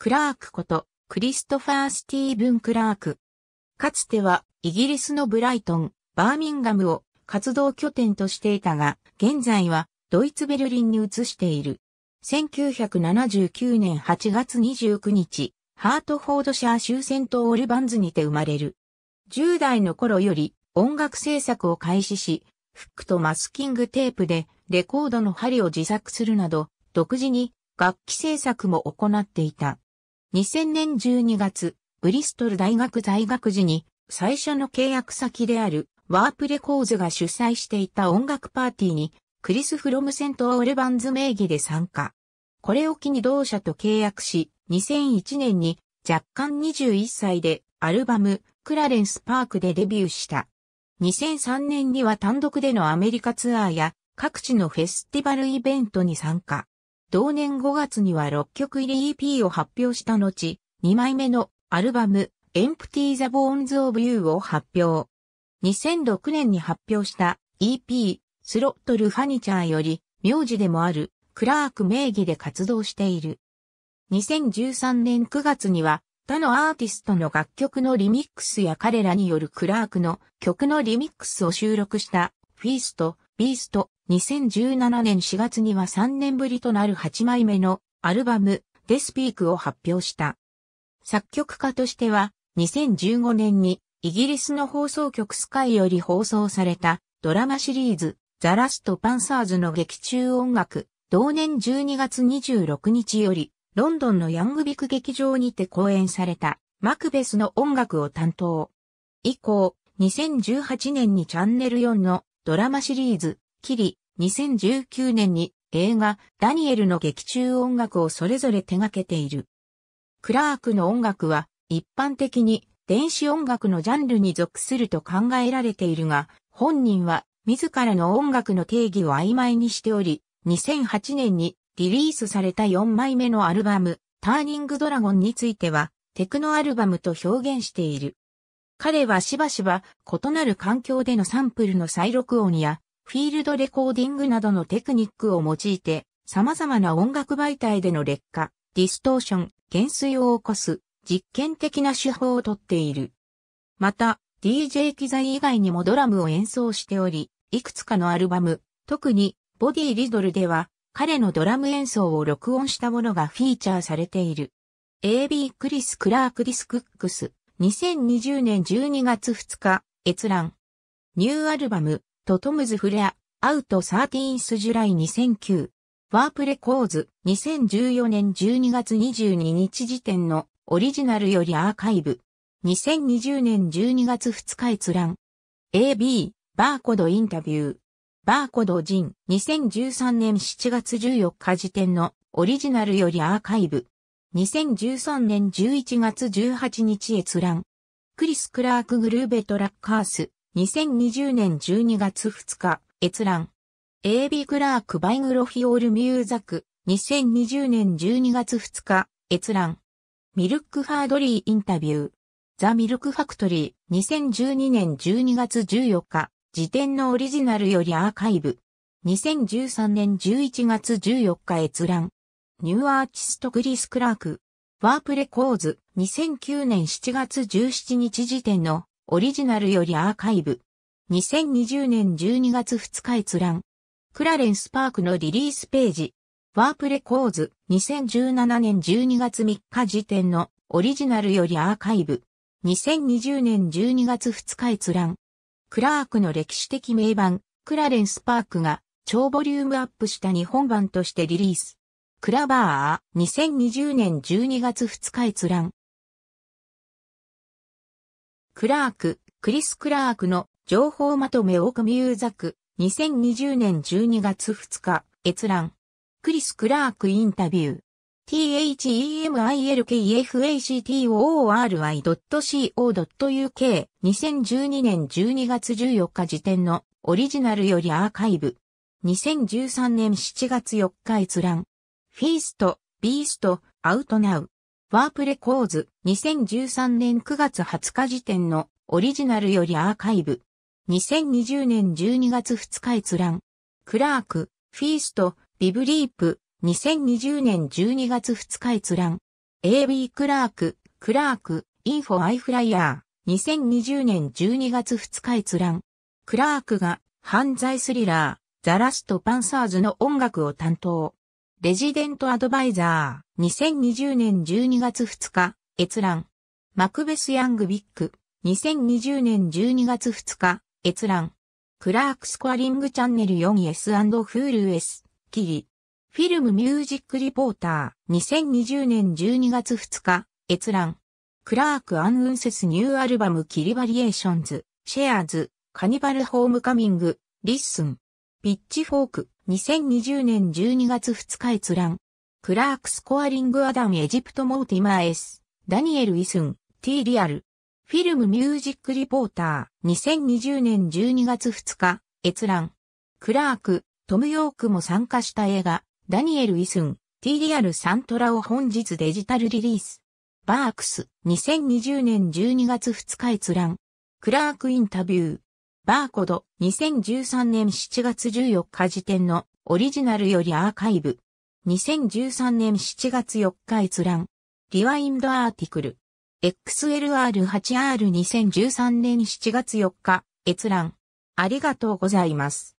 クラークこと、クリストファー・スティーブン・クラーク。かつては、イギリスのブライトン、バーミンガムを活動拠点としていたが、現在は、ドイツ・ベルリンに移している。1979年8月29日、ハートフォードシャー州セント・オルバンズにて生まれる。10代の頃より音楽制作を開始し、フックとマスキングテープでレコードの針を自作するなど、独自に楽器制作も行っていた。2000年12月、ブリストル大学在学時に最初の契約先であるワープレコーズが主催していた音楽パーティーにクリス・フロムセント・オールバンズ名義で参加。これを機に同社と契約し、2001年に若干21歳でアルバムクラレンス・パークでデビューした。2003年には単独でのアメリカツアーや各地のフェスティバルイベントに参加。同年5月には6曲入り EP を発表した後、2枚目のアルバム、Empty the Bones of You を発表。2006年に発表した EP、スロットルファニチャーより、名字でもある、クラーク名義で活動している。2013年9月には、他のアーティストの楽曲のリミックスや彼らによるクラークの曲のリミックスを収録した、フィースト、ビースト、2017年4月には3年ぶりとなる8枚目のアルバム、デスピークを発表した。作曲家としては、2015年にイギリスの放送局スカイより放送されたドラマシリーズ、ザ・ラスト・パンサーズの劇中音楽、同年12月26日より、ロンドンのヤングビク劇場にて公演された、マクベスの音楽を担当。以降、2018年にチャンネル4のドラマシリーズ、きり、2019年に映画ダニエルの劇中音楽をそれぞれ手掛けている。クラークの音楽は一般的に電子音楽のジャンルに属すると考えられているが、本人は自らの音楽の定義を曖昧にしており、2008年にリリースされた4枚目のアルバム、ターニングドラゴンについては、テクノアルバムと表現している。彼はしばしば異なる環境でのサンプルの再録音やフィールドレコーディングなどのテクニックを用いて、様々な音楽媒体での劣化、ディストーション、減衰を起こす、実験的な手法をとっている。また、DJ 機材以外にもドラムを演奏しており、いくつかのアルバム、特に、ボディリドルでは、彼のドラム演奏を録音したものがフィーチャーされている。AB クリス・クラーク・ディス・クックス、2020年12月2日、閲覧。ニューアルバム、トトムズフレア、アウトサーティーンスジュライ2009。ワープレコーズ2014年12月22日時点のオリジナルよりアーカイブ。2020年12月2日閲覧。AB、バーコドインタビュー。バーコドジン2013年7月14日時点のオリジナルよりアーカイブ。2013年11月18日閲覧。クリス・クラーク・グルーベ・トラッカース。2020年12月2日、閲覧。AB クラークバイグロフィオールミューザク、2020年12月2日、閲覧。ミルクハードリーインタビュー。ザ・ミルクファクトリー、2012年12月14日、辞典のオリジナルよりアーカイブ。2013年11月14日閲覧。ニューアーティストグリス・クラーク。ワープレコーズ、2009年7月17日時点のオリジナルよりアーカイブ。2020年12月2日閲覧。クラレンスパークのリリースページ。ワープレコーズ2017年12月3日時点のオリジナルよりアーカイブ。2020年12月2日閲覧。クラークの歴史的名盤、クラレンスパークが超ボリュームアップした日本版としてリリース。クラバー2020年12月2日閲覧。クラーク、クリス・クラークの情報まとめオークミューザク、2020年12月2日、閲覧。クリス・クラークインタビュー。themilkfactory.co.uk 2012年12月14日時点のオリジナルよりアーカイブ。2013年7月4日閲覧。フィースト、ビースト、アウトナウ。ワープレコーズ2013年9月20日時点のオリジナルよりアーカイブ。2020年12月2日閲覧。クラーク、フィースト、ビブリープ。2020年12月2日閲覧。AB クラーク、クラーク、インフォアイフライヤー。2020年12月2日閲覧。クラークが犯罪スリラー、ザラストパンサーズの音楽を担当。レジデントアドバイザー、2020年12月2日、閲覧。マクベス・ヤング・ビック、2020年12月2日、閲覧。クラーク・スコアリングチャンネル4 s フール・ s キリ。フィルム・ミュージック・リポーター、2020年12月2日、閲覧。クラーク・アン・ウンセスニューアルバムキリバリエーションズ、シェアーズ、カニバル・ホームカミング、リッスン。ピッチフォーク。2020年12月2日閲覧。クラークスコアリングアダムエジプトモーティマーエス、ダニエル・イスン、T リアル。フィルムミュージックリポーター、2020年12月2日、閲覧。クラーク、トム・ヨークも参加した映画、ダニエル・イスン、T リアルサントラを本日デジタルリリース。バークス、2020年12月2日閲覧。クラークインタビュー。バーコド2013年7月14日時点のオリジナルよりアーカイブ2013年7月4日閲覧リワインドアーティクル XLR8R2013 年7月4日閲覧ありがとうございます。